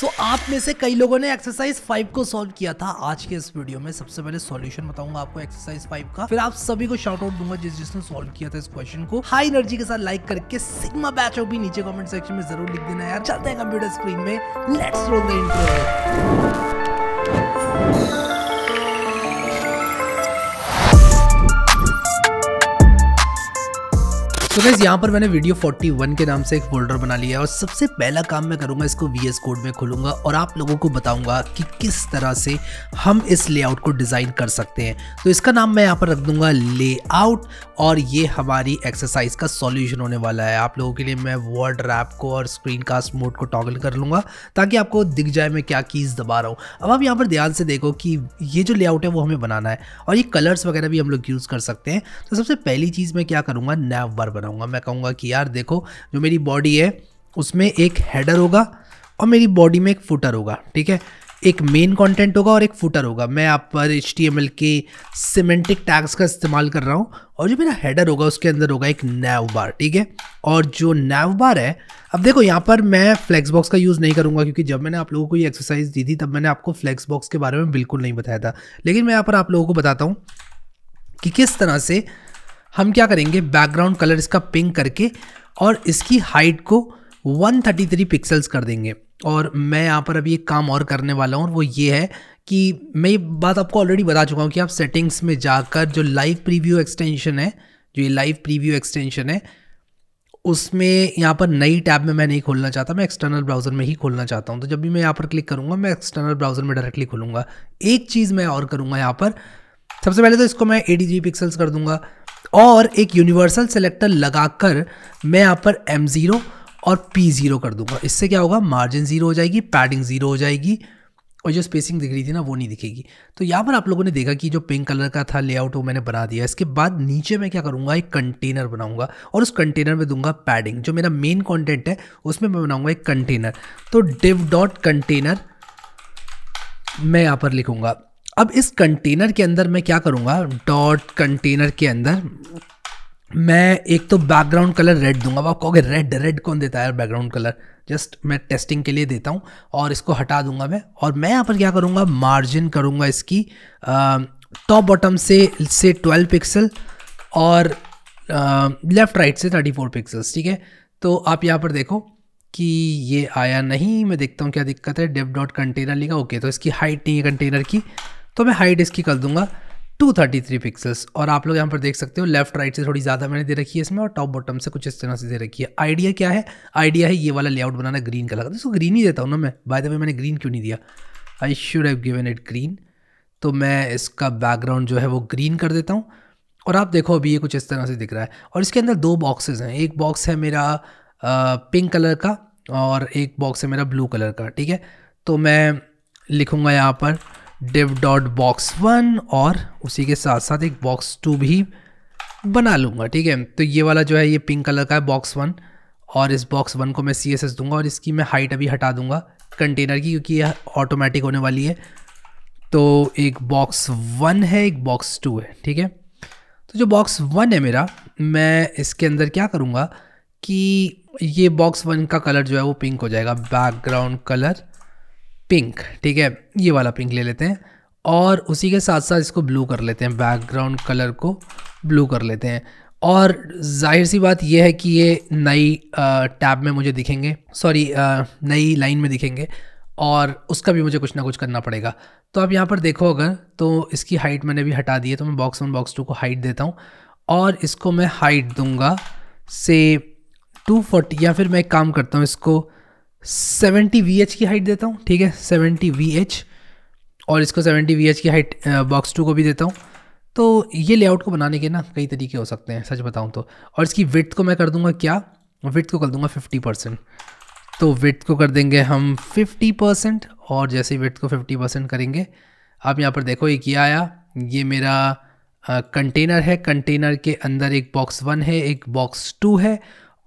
सो so, आप में से कई लोगों ने एक्सरसाइज फाइव को सॉल्व किया था आज के इस वीडियो में सबसे पहले सॉल्यूशन बताऊंगा आपको एक्सरसाइज फाइव का फिर आप सभी को शॉर्ट आउट दूंगा जिस जिसने सॉल्व किया था इस क्वेश्चन को हाई एनर्जी के साथ लाइक करके सिग्मा बैच ऑफ भी नीचे कमेंट सेक्शन में जरूर लिख देना यार चलते हैं कंप्यूटर स्क्रीन में लेट्स रोल द इंटरव्यू तो so यहाँ पर मैंने वीडियो 41 के नाम से एक फोल्डर बना लिया है और सबसे पहला काम मैं करूँगा इसको वी कोड में खोलूँगा और आप लोगों को बताऊँगा कि किस तरह से हम इस लेआउट को डिज़ाइन कर सकते हैं तो इसका नाम मैं यहाँ पर रख दूँगा लेआउट और ये हमारी एक्सरसाइज का सॉल्यूशन होने वाला है आप लोगों के लिए मैं वर्ड रैप को और स्क्रीन कास्ट मोड को टॉगल कर लूँगा ताकि आपको दिख जाए मैं क्या कीज़ दबा रहा हूँ अब आप यहाँ पर ध्यान से देखो कि ये जो लेआउट है वो हमें बनाना है और ये कलर्स वगैरह भी हम लोग यूज़ कर सकते हैं तो सबसे पहली चीज़ मैं क्या करूँगा नैब बार बना बनाऊंगा मैं कहूंगा कि यार देखो जो मेरी बॉडी है उसमें एक हेडर होगा और मेरी बॉडी में एक फुटर होगा ठीक है एक मेन कंटेंट होगा और एक फुटर होगा मैं आप पर एच के सीमेंटिक टैग्स का इस्तेमाल कर रहा हूँ और जो मेरा हेडर होगा उसके अंदर होगा एक नैव बार ठीक है और जो नैव बार है अब देखो यहाँ पर मैं फ्लैक्स बॉक्स का यूज़ नहीं करूँगा क्योंकि जब मैंने आप लोगों को ये एक्सरसाइज दी थी तब मैंने आपको फ्लैक्स बॉक्स के बारे में बिल्कुल नहीं बताया था लेकिन मैं यहाँ पर आप लोगों को बताता हूँ कि किस तरह से हम क्या करेंगे बैकग्राउंड कलर इसका पिंक करके और इसकी हाइट को 133 पिक्सल्स कर देंगे और मैं यहाँ पर अभी एक काम और करने वाला हूँ वो ये है कि मैं ये बात आपको ऑलरेडी बता चुका हूँ कि आप सेटिंग्स में जाकर जो लाइव प्रीव्यू एक्सटेंशन है जो ये लाइव प्रीव्यू एक्सटेंशन है उसमें यहाँ पर नई टैब में मैं नहीं खोलना चाहता मैं एक्सटर्नल ब्राउज़र में ही खोलना चाहता हूँ तो जब भी मैं यहाँ पर क्लिक करूँगा मैं एक्सटर्नल ब्राउज़र में डायरेक्टली खोलूँगा एक चीज़ मैं और करूँगा यहाँ पर सबसे पहले तो इसको मैं एटी जी पिक्सल्स कर दूँगा और एक यूनिवर्सल सेलेक्टर लगाकर मैं यहाँ पर एम ज़ीरो और पी ज़ीरो कर दूंगा इससे क्या होगा मार्जिन ज़ीरो हो जाएगी पैडिंग ज़ीरो हो जाएगी और जो स्पेसिंग दिख रही थी ना वो नहीं दिखेगी तो यहाँ पर आप लोगों ने देखा कि जो पिंक कलर का था लेआउट वो मैंने बना दिया इसके बाद नीचे मैं क्या करूँगा एक कंटेनर बनाऊँगा और उस कंटेनर में दूंगा पैडिंग जो मेरा मेन कॉन्टेंट है उसमें मैं बनाऊँगा एक कंटेनर तो डिव डॉट कंटेनर मैं यहाँ पर लिखूँगा अब इस कंटेनर के अंदर मैं क्या करूँगा डॉट कंटेनर के अंदर मैं एक तो बैकग्राउंड कलर रेड दूंगा अब आप कहोगे रेड रेड कौन देता है बैकग्राउंड कलर जस्ट मैं टेस्टिंग के लिए देता हूँ और इसको हटा दूंगा मैं और मैं यहाँ पर क्या करूँगा मार्जिन करूँगा इसकी टॉप बॉटम से से 12 पिक्सल और लेफ़्ट राइट से 34 पिक्सल्स ठीक है तो आप यहाँ पर देखो कि ये आया नहीं मैं देखता हूँ क्या दिक्कत है डेव डॉट कंटेनर लिखा ओके तो इसकी हाइट नहीं है कंटेनर की तो मैं हाइट इसकी कर दूंगा 233 पिक्सल्स और आप लोग यहाँ पर देख सकते हो लेफ्ट राइट से थोड़ी ज़्यादा मैंने दे रखी है इसमें और टॉप बॉटम से कुछ इस तरह से दे रखी है आइडिया क्या है आइडिया है ये वाला लेआउट बनाना ग्रीन कलर का इसको ग्रीन ही देता हूँ ना मैं बाय द वे मैंने ग्रीन क्यों नहीं दिया I should have given it green तो मैं इसका बैकग्राउंड जो है वो ग्रीन कर देता हूँ और आप देखो अभी ये कुछ इस तरह से दिख रहा है और इसके अंदर दो बॉक्सेज हैं एक बॉक्स है मेरा पिंक कलर का और एक बॉक्स है मेरा ब्लू कलर का ठीक है तो मैं लिखूँगा यहाँ पर डिव डॉट बॉक्स वन और उसी के साथ साथ एक बॉक्स टू भी बना लूँगा ठीक है तो ये वाला जो है ये पिंक कलर का है बॉक्स वन और इस बॉक्स वन को मैं सी एस एस दूंगा और इसकी मैं हाइट अभी हटा दूंगा कंटेनर की क्योंकि यह ऑटोमेटिक होने वाली है तो एक बॉक्स वन है एक बॉक्स टू है ठीक है तो जो बॉक्स वन है मेरा मैं इसके अंदर क्या करूँगा कि ये बॉक्स वन का कलर जो है वो पिंक हो जाएगा बैकग्राउंड कलर पिंक ठीक है ये वाला पिंक ले लेते हैं और उसी के साथ साथ इसको ब्लू कर लेते हैं बैकग्राउंड कलर को ब्लू कर लेते हैं और जाहिर सी बात यह है कि ये नई टैब में मुझे दिखेंगे सॉरी नई लाइन में दिखेंगे और उसका भी मुझे कुछ ना कुछ करना पड़ेगा तो आप यहाँ पर देखो अगर तो इसकी हाइट मैंने भी हटा दी है तो मैं बॉक्स वन बॉक्स टू को हाइट देता हूँ और इसको मैं हाइट दूंगा से 240 या फिर मैं एक काम करता हूँ इसको सेवेंटी वी की हाइट देता हूँ ठीक है सेवेंटी वी और इसको सेवेंटी वी की हाइट बॉक्स टू को भी देता हूँ तो ये लेआउट को बनाने के ना कई तरीके हो सकते हैं सच बताऊँ तो और इसकी विथ को मैं कर दूँगा क्या विथ को कर दूँगा फिफ्टी परसेंट तो विथ को कर देंगे हम फिफ्टी परसेंट और जैसे ही विथ को फिफ्टी परसेंट करेंगे आप यहाँ पर देखो एक ये आया ये मेरा कंटेनर है कंटेनर के अंदर एक बॉक्स वन है एक बॉक्स टू है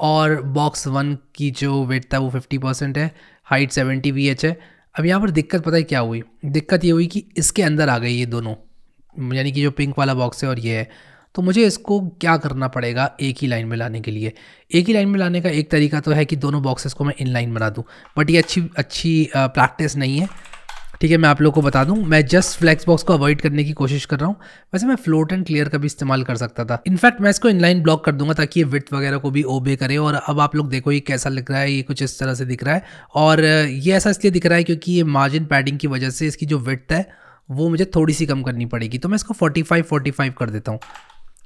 और बॉक्स वन की जो वेट था वो फिफ्टी परसेंट है हाइट सेवेंटी वी एच है अब यहाँ पर दिक्कत पता है क्या हुई दिक्कत ये हुई कि इसके अंदर आ गई ये दोनों यानी कि जो पिंक वाला बॉक्स है और ये है तो मुझे इसको क्या करना पड़ेगा एक ही लाइन में लाने के लिए एक ही लाइन में लाने का एक तरीका तो है कि दोनों बॉक्सेस को मैं इन लाइन बना दूँ बट ये अच्छी अच्छी प्रैक्टिस नहीं है ठीक है मैं आप लोग को बता दूं मैं जस्ट फ्लैक्स बॉक्स को अवॉइड करने की कोशिश कर रहा हूँ वैसे मैं फ्लोट एंड क्लियर का भी इस्तेमाल कर सकता था इनफैक्ट मैं इसको इनलाइन ब्लॉक कर दूंगा ताकि ये विथ वगैरह को भी ओबे करे और अब आप लोग देखो ये कैसा लग रहा है ये कुछ इस तरह से दिख रहा है और ये ऐसा इसलिए दिख रहा है क्योंकि ये मार्जिन पैडिंग की वजह से इसकी जो विथ है वो मुझे थोड़ी सी कम करनी पड़ेगी तो मैं इसको फोर्टी फाइव कर देता हूँ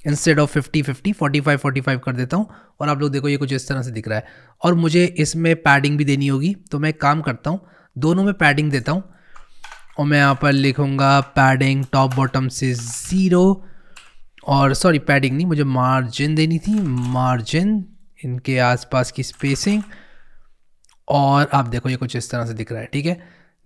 इंस्टेड ऑफ 50 50 45 45 कर देता हूँ और आप लोग देखो ये कुछ इस तरह से दिख रहा है और मुझे इसमें पैडिंग भी देनी होगी तो मैं काम करता हूँ दोनों में पैडिंग देता हूँ और मैं यहाँ पर लिखूँगा पैडिंग टॉप बॉटम से ज़ीरो और सॉरी पैडिंग नहीं मुझे मार्जिन देनी थी मार्जिन इनके आसपास की स्पेसिंग और आप देखो ये कुछ इस तरह से दिख रहा है ठीक है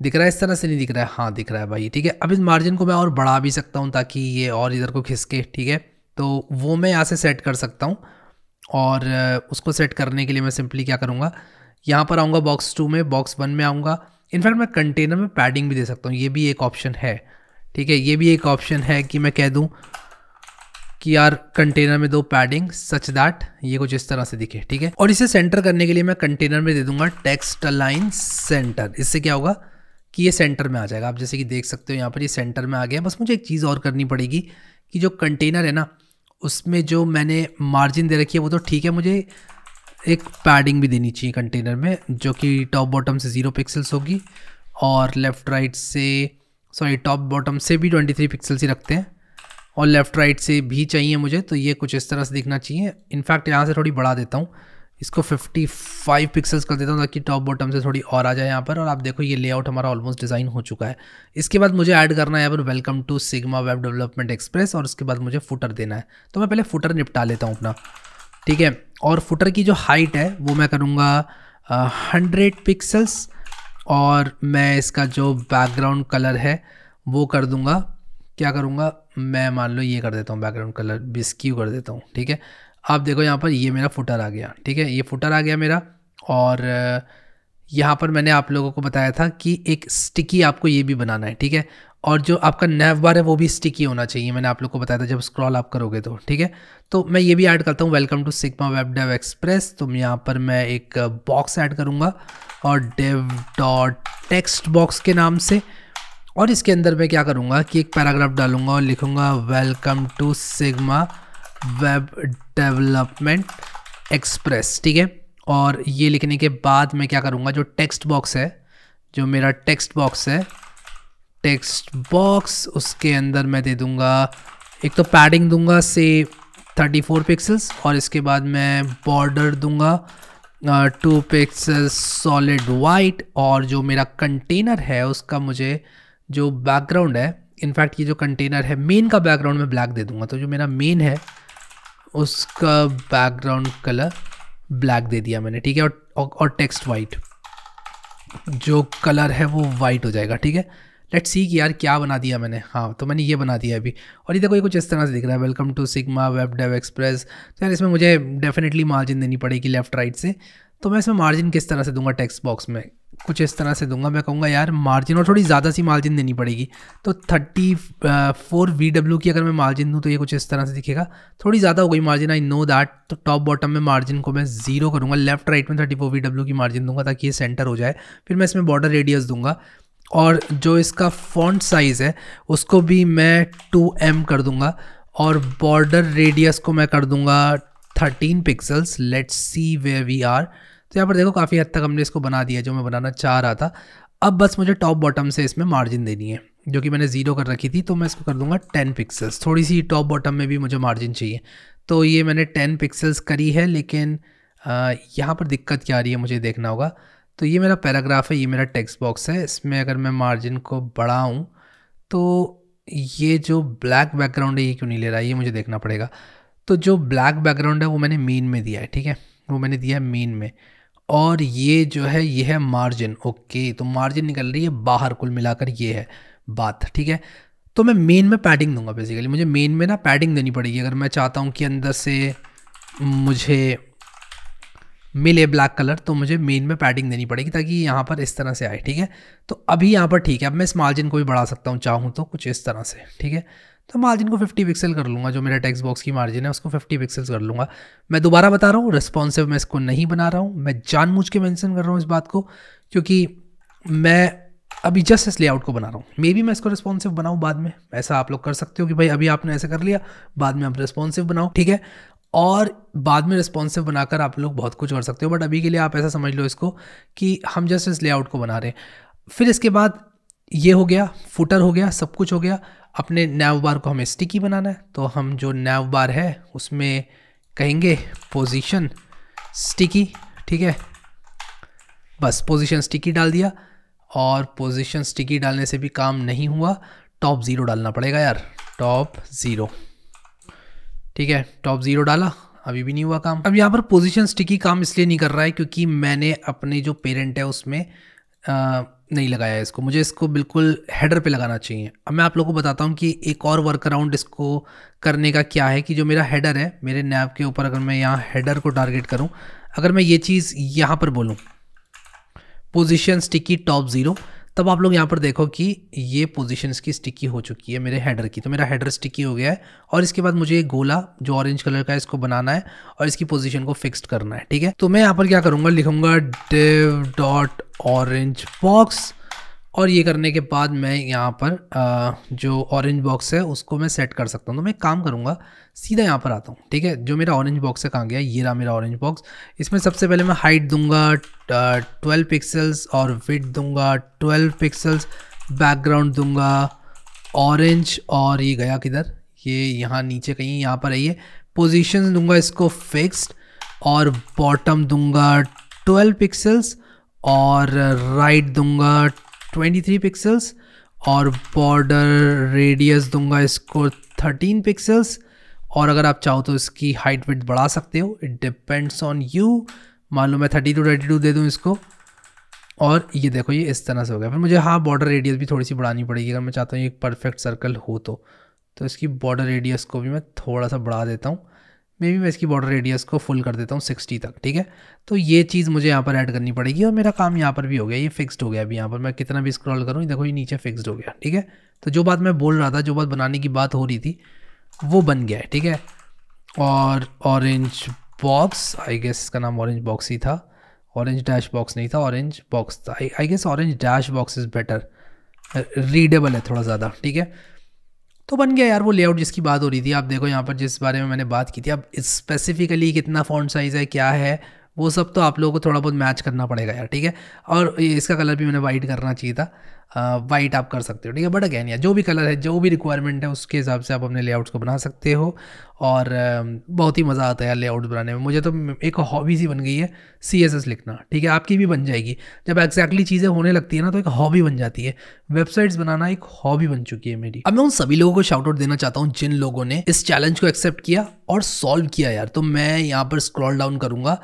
दिख रहा है इस तरह से नहीं दिख रहा है हाँ दिख रहा है भाई ठीक है अब इस मार्जिन को मैं और बढ़ा भी सकता हूँ ताकि ये और इधर को खिसके ठीक है तो वो मैं यहाँ से सेट कर सकता हूँ और उसको सेट करने के लिए मैं सिंपली क्या करूँगा यहाँ पर आऊँगा बॉक्स टू में बॉक्स वन में आऊँगा इनफैक्ट मैं कंटेनर में पैडिंग भी दे सकता हूँ ये भी एक ऑप्शन है ठीक है ये भी एक ऑप्शन है कि मैं कह दूँ कि यार कंटेनर में दो पैडिंग सच दैट ये कुछ इस तरह से दिखे ठीक है और इसे सेंटर करने के लिए मैं कंटेनर में दे दूंगा टेक्स्ट लाइन सेंटर इससे क्या होगा कि ये सेंटर में आ जाएगा आप जैसे कि देख सकते हो यहाँ पर ये सेंटर में आ गया बस मुझे एक चीज़ और करनी पड़ेगी कि जो कंटेनर है ना उसमें जो मैंने मार्जिन दे रखी है वो तो ठीक है मुझे एक पैडिंग भी देनी चाहिए कंटेनर में जो कि टॉप बॉटम से ज़ीरो पिक्सल्स होगी और लेफ़्ट राइट से सॉरी टॉप बॉटम से भी ट्वेंटी थ्री पिक्सल्स ही रखते हैं और लेफ़्ट राइट से भी चाहिए मुझे तो ये कुछ इस तरह से दिखना चाहिए इनफैक्ट यहाँ से थोड़ी बढ़ा देता हूँ इसको फिफ्टी फाइव पिक्सल्स कर देता हूँ ताकि टॉप बॉटम से थोड़ी और आ जाए यहाँ पर और आप देखो ये लेआउट हमारा ऑलमोस्ट डिज़ाइन हो चुका है इसके बाद मुझे ऐड करना है यहाँ पर welcome to Sigma web development express और उसके बाद मुझे फुटर देना है तो मैं पहले फुटर निपटा लेता हूँ अपना ठीक है और फुटर की जो हाइट है वो मैं करूँगा हंड्रेड पिक्सल्स और मैं इसका जो बैकग्राउंड कलर है वो कर दूँगा क्या करूँगा मैं मान लो ये कर देता हूँ बैकग्राउंड कलर बिस्क्यू कर देता हूँ ठीक है आप देखो यहाँ पर ये मेरा फुटर आ गया ठीक है ये फुटर आ गया मेरा और यहाँ पर मैंने आप लोगों को बताया था कि एक स्टिकी आपको ये भी बनाना है ठीक है और जो आपका नैव बार है वो भी स्टिकी होना चाहिए मैंने आप लोग को बताया था जब स्क्रॉल आप करोगे तो ठीक है तो मैं ये भी ऐड करता हूँ welcome to Sigma web dev express तो यहाँ पर मैं एक बॉक्स uh, ऐड करूँगा और डेव डॉट टेक्स्ट बॉक्स के नाम से और इसके अंदर मैं क्या करूँगा कि एक पैराग्राफ डालूंगा और लिखूँगा welcome to Sigma web development express ठीक है और ये लिखने के बाद मैं क्या करूँगा जो टेक्स्ट बॉक्स है जो मेरा टेक्स्ट बॉक्स है टेक्स्ट बॉक्स उसके अंदर मैं दे दूँगा एक तो पैडिंग दूंगा से 34 पिक्सल्स और इसके बाद मैं बॉर्डर दूंगा टू पिक्सल सॉलिड वाइट और जो मेरा कंटेनर है उसका मुझे जो बैकग्राउंड है इनफैक्ट ये जो कंटेनर है मेन का बैकग्राउंड मैं ब्लैक दे दूंगा तो जो मेरा मेन है उसका बैकग्राउंड कलर ब्लैक दे दिया मैंने ठीक है और और टेक्स्ट वाइट जो कलर है वो वाइट हो जाएगा ठीक है लेट सी कि यार क्या बना दिया मैंने हाँ तो मैंने ये बना दिया अभी और ये देखो ये कुछ इस तरह से दिख रहा है welcome to Sigma web dev express तो यार इसमें मुझे डेफिनेटली मार्जिन देनी पड़ेगी लेफ्ट राइट से तो मैं इसमें मार्जिन किस तरह से दूंगा टेक्स्ट बॉक्स में कुछ इस तरह से दूंगा मैं कहूँगा यार मार्जिन और थोड़ी ज़्यादा सी मार्जिन देनी पड़ेगी तो थर्टी फोर वी डब्ल्यू की अगर मैं मार्जिन दूँ तो ये कुछ इस तरह से दिखेगा थोड़ी ज़्यादा हो गई मार्जिन आई नो दैट तो टॉप बॉटम में मार्जिन को मैं जीरो करूँगा लेफ्ट राइट में थर्टी फोर वी डब्ल्यू की मार्जिन दूंगा ताकि ये सेंटर हो जाए फिर मैं इसमें बॉर्डर रेडियस दूंगा और जो इसका फॉन्ट साइज़ है उसको भी मैं टू एम कर दूंगा और बॉर्डर रेडियस को मैं कर दूंगा thirteen pixels let's see where we are तो यहाँ पर देखो काफ़ी हद तक हमने इसको बना दिया जो मैं बनाना चाह रहा था अब बस मुझे टॉप बॉटम से इसमें मार्जिन देनी है जो कि मैंने ज़ीरो कर रखी थी तो मैं इसको कर दूंगा टेन पिक्सल्स थोड़ी सी टॉप बॉटम में भी मुझे मार्जिन चाहिए तो ये मैंने टेन पिक्सल्स करी है लेकिन यहाँ पर दिक्कत क्या आ रही है मुझे देखना होगा तो ये मेरा पैराग्राफ है ये मेरा टेक्स्ट बॉक्स है इसमें अगर मैं मार्जिन को बढ़ाऊँ तो ये जो ब्लैक बैकग्राउंड है ये क्यों नहीं ले रहा है ये मुझे देखना पड़ेगा तो जो ब्लैक बैकग्राउंड है वो मैंने मीन में दिया है ठीक है वो मैंने दिया है मीन में और ये जो है ये है मार्जिन ओके तो मार्जिन निकल रही है बाहर कुल मिलाकर ये है बात ठीक है तो मैं मेन में पैडिंग दूंगा बेसिकली मुझे मेन में ना पैडिंग देनी पड़ेगी अगर मैं चाहता हूँ कि अंदर से मुझे मिले ब्लैक कलर तो मुझे मेन में पैडिंग देनी पड़ेगी ताकि यहाँ पर इस तरह से आए ठीक है तो अभी यहाँ पर ठीक है अब मैं इस मार्जिन को भी बढ़ा सकता हूँ चाहूँ तो कुछ इस तरह से ठीक है तो मार्जिन को 50 पिक्सल कर लूँगा जो मेरा टेक्स्ट बॉक्स की मार्जिन है उसको 50 पिक्सल्स कर लूँगा मैं दोबारा बता रहा हूँ रिस्पॉन्सिव मैं इसको नहीं बना रहा हूँ मैं जानबूझ के मैंसन कर रहा हूँ इस बात को क्योंकि मैं अभी जस्ट इस लेआउट को बना रहा हूँ मे बी मैं इसको रिस्पॉन्सिव बनाऊँ बाद में ऐसा आप लोग कर सकते हो कि भाई अभी आपने ऐसा कर लिया बाद में आप रिस्पॉन्सिव बनाओ ठीक है और बाद में रिस्पॉन्सिव बनाकर आप लोग बहुत कुछ कर सकते हो बट अभी के लिए आप ऐसा समझ लो इसको कि हम जस्ट इस लेआउट को बना रहे हैं फिर इसके बाद ये हो गया फुटर हो गया सब कुछ हो गया अपने नैव बार को हमें स्टिकी बनाना है तो हम जो नैव बार है उसमें कहेंगे पोजीशन स्टिकी ठीक है बस पोजीशन स्टिकी डाल दिया और पोजीशन स्टिकी डालने से भी काम नहीं हुआ टॉप ज़ीरो डालना पड़ेगा यार टॉप ज़ीरो ठीक है टॉप ज़ीरो डाला अभी भी नहीं हुआ काम अब यहाँ पर पोजीशन स्टिकी काम इसलिए नहीं कर रहा है क्योंकि मैंने अपने जो पेरेंट है उसमें आ, नहीं लगाया इसको मुझे इसको बिल्कुल हेडर पे लगाना चाहिए अब मैं आप लोगों को बताता हूँ कि एक और वर्क अराउंड इसको करने का क्या है कि जो मेरा हेडर है मेरे नैब के ऊपर अगर मैं यहाँ हेडर को टारगेट करूँ अगर मैं ये चीज़ यहाँ पर बोलूँ पोजिशन स्टिकी टॉप ज़ीरो तब आप लोग यहाँ पर देखो कि ये पोजिशन की स्टिकी हो चुकी है मेरे हेडर की तो मेरा हेडर स्टिकी हो गया है और इसके बाद मुझे ये गोला जो ऑरेंज कलर का है इसको बनाना है और इसकी पोजीशन को फिक्स्ड करना है ठीक है तो मैं यहाँ पर क्या करूँगा लिखूंगा डेव डॉट ऑरेंज बॉक्स और ये करने के बाद मैं यहाँ पर जो ऑरेंज बॉक्स है उसको मैं सेट कर सकता हूँ तो मैं काम करूँगा सीधा यहाँ पर आता हूँ ठीक है जो मेरा ऑरेंज बॉक्स है कहाँ गया ये रहा मेरा ऑरेंज बॉक्स इसमें सबसे पहले मैं हाइट दूंगा ट्वेल्व पिक्सल्स और विथ दूंगा ट्वेल्व पिक्सल्स बैकग्राउंड दूंगा ऑरेंज और ये गया किधर ये यहाँ नीचे कहीं यहाँ पर आइए पोजिशन दूंगा इसको फिक्सड और बॉटम दूंगा ट्वेल्व पिक्सल्स और राइट दूंगा ट्वेंटी थ्री पिक्सल्स और बॉर्डर रेडियस दूंगा इसको थर्टीन पिक्सल्स और अगर आप चाहो तो इसकी हाइट विथ बढ़ा सकते हो इट डिपेंड्स ऑन यू मान लो मैं थर्टी टू थर्टी टू दे दूँ इसको और ये देखो ये इस तरह से हो गया फिर मुझे हाँ बॉर्डर रेडियस भी थोड़ी सी बढ़ानी पड़ेगी अगर मैं चाहता हूँ एक परफेक्ट सर्कल हो तो तो इसकी बॉर्डर रेडियस को भी मैं थोड़ा सा बढ़ा देता हूँ मे बी मैं इसकी बॉर्डर रेडियस को फुल कर देता हूँ सिक्सटी तक ठीक है तो ये चीज़ मुझे यहाँ पर ऐड करनी पड़ेगी और मेरा काम यहाँ पर भी हो गया ये फिक्स्ड हो गया अभी यहाँ पर मैं कितना भी स्क्रॉल करूँ देखो ये नीचे फिक्स्ड हो गया ठीक है तो जो बात मैं बोल रहा था जो बात बनाने की बात हो रही थी वो बन गया है ठीक है और ऑरेंज बॉक्स आई गेस इसका नाम ऑरेंज बॉक्स ही था ऑरेंज डैश बॉक्स नहीं था ऑरेंज बॉक्स था I guess orange dash box is better readable है थोड़ा ज़्यादा ठीक है तो बन गया यार वो लेआउट जिसकी बात हो रही थी आप देखो यहाँ पर जिस बारे में मैंने बात की थी अब स्पेसिफिकली कितना फ़ॉन्ट साइज़ है क्या है वो सब तो आप लोगों को थोड़ा बहुत मैच करना पड़ेगा यार ठीक है और इसका कलर भी मैंने वाइट करना चाहिए था वाइट आप कर सकते हो ठीक है बट अगैन यार जो भी कलर है जो भी रिक्वायरमेंट है उसके हिसाब से आप अपने लेआउट्स को बना सकते हो और बहुत ही मज़ा आता है यार लेआउट बनाने में मुझे तो एक हॉबी सी बन गई है सी एस एस लिखना ठीक है आपकी भी बन जाएगी जब एक्जैक्टली चीज़ें होने लगती है ना तो एक हॉबी बन जाती है वेबसाइट्स बनाना एक हॉबी बन चुकी है मेरी अब मैं उन सभी लोगों को शाउट आउट देना चाहता हूँ जिन लोगों ने इस चैलेंज को एक्सेप्ट किया और सॉल्व किया यार तो मैं यहाँ पर स्क्रॉल डाउन करूँगा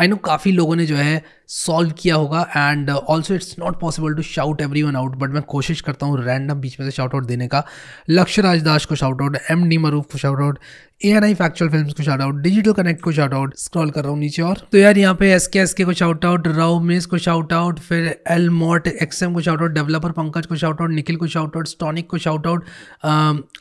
आई नो काफ़ी लोगों ने जो है सॉल्व किया होगा and also it's not possible to shout every one out but मैं कोशिश करता हूँ रैंडम बीच में से शाउट आउट देने का लक्ष्य राजदास को shout out M D Maroof को shout out A N I factual film को शाउट आउट डिजिटल कनेक्ट को शाउट आउट स्क्रॉल कर रहा हूँ नीचे और तो यार यहाँ पे एस के एस के को शाउट आउट राव मिस को शाउट आउट फिर एल मॉट एक्स एम को शाउट आउट डेवलपर पंकज को शाउट आउट निखिल को शाउट आउट स्टॉनिक को शाउट आउट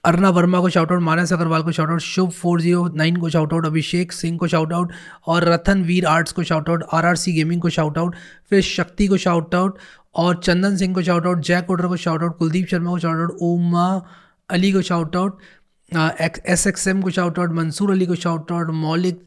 अर्ना वर्मा को शाउट आउट मानस अग्रवाल को shout out Shubh four zero nine को शाउट आउट अभिषेक सिंह को शाउट आउट और रथन वीर आर्ट्स को shout out R R C gaming को शाउट शाउट आउट फिर शक्ति को शाउट आउट और चंदन सिंह को शाउट आउट जैक ओडर को शाउट आउट कुलदीप शर्मा को शाउट आउट उमा अली को shout out S X M को शाउट आउट मंसूर अली को शाउट आउट मौलिक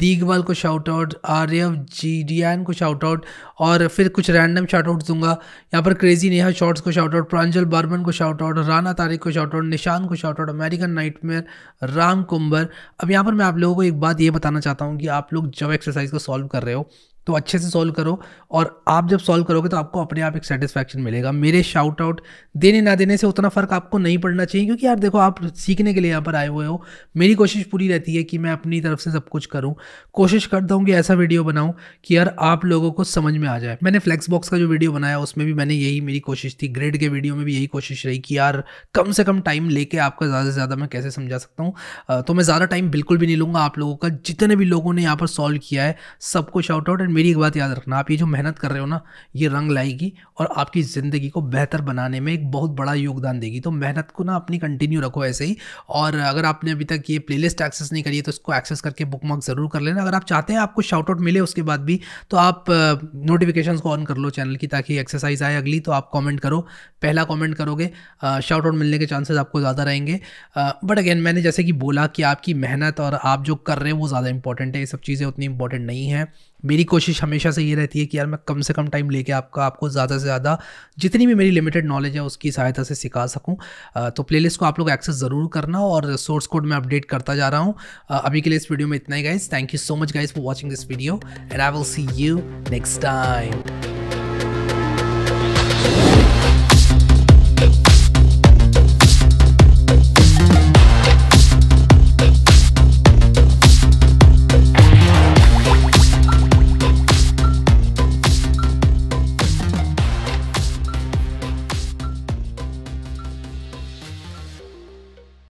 दीगवाल को shout out Aaryav G D N को शाउट आउट और फिर कुछ रैंडम शाउट आउट दूंगा यहाँ पर क्रेजी नेहा शॉर्ट्स को शाउट आउट प्रांजल बर्मन को शाउट आउट राना तारिक को शाउट आउट निशान को shout out American nightmare Ram Kumbar अब यहाँ पर मैं आप लोगों को एक बात ये बताना चाहता हूँ कि आप लोग जब एक्सरसाइज को सॉल्व कर रहे हो तो अच्छे से सॉल्व करो और आप जब सॉल्व करोगे तो आपको अपने आप एक सेटिस्फैक्शन मिलेगा मेरे शाउट आउट देने ना देने से उतना फ़र्क आपको नहीं पड़ना चाहिए क्योंकि यार देखो आप सीखने के लिए यहाँ पर आए हुए हो मेरी कोशिश पूरी रहती है कि मैं अपनी तरफ से सब कुछ करूँ कोशिश करता हूँ कि ऐसा वीडियो बनाऊँ कि यार आप लोगों को समझ में आ जाए मैंने फ्लैक्स बॉक्स का जो वीडियो बनाया उसमें भी मैंने यही मेरी कोशिश थी ग्रेड के वीडियो में भी यही कोशिश रही कि यार कम से कम टाइम लेके आपका ज़्यादा से ज़्यादा मैं कैसे समझा सकता हूँ तो मैं ज़्यादा टाइम बिल्कुल भी नहीं लूँगा आप लोगों का जितने भी लोगों ने यहाँ पर सॉल्व किया है सबको शाउट आउट एंड मेरी एक बात याद रखना आप ये जो मेहनत कर रहे हो ना ये रंग लाएगी और आपकी ज़िंदगी को बेहतर बनाने में एक बहुत बड़ा योगदान देगी तो मेहनत को ना अपनी कंटिन्यू रखो ऐसे ही और अगर आपने अभी तक ये प्ले एक्सेस नहीं करी है तो इसको एक्सेस करके बुक मार्क ज़रूर कर लेना अगर आप चाहते हैं आपको शाउट आउट मिले उसके बाद भी तो आप नोटिफिकेशन को ऑन कर लो चैनल की ताकि एक्सरसाइज आए अगली तो आप कॉमेंट करो पहला कॉमेंट करोगे शॉर्ट आउट मिलने के चांसेस आपको ज़्यादा रहेंगे बट अगेन मैंने जैसे कि बोला कि आपकी मेहनत और आप जो कर रहे हैं वो ज़्यादा इंपॉर्टेंट है ये सब चीज़ें उतनी इंपॉर्टेंट नहीं है मेरी कोशिश हमेशा से ये रहती है कि यार मैं कम से कम टाइम लेके आपका आपको ज़्यादा से ज़्यादा जितनी भी मेरी लिमिटेड नॉलेज है उसकी सहायता से सिखा सकूँ तो प्लेलिस्ट को आप लोग एक्सेस ज़रूर करना और सोर्स कोड मैं अपडेट करता जा रहा हूँ अभी के लिए इस वीडियो में इतना ही guys thank you so much guys for watching this video and I will see you next time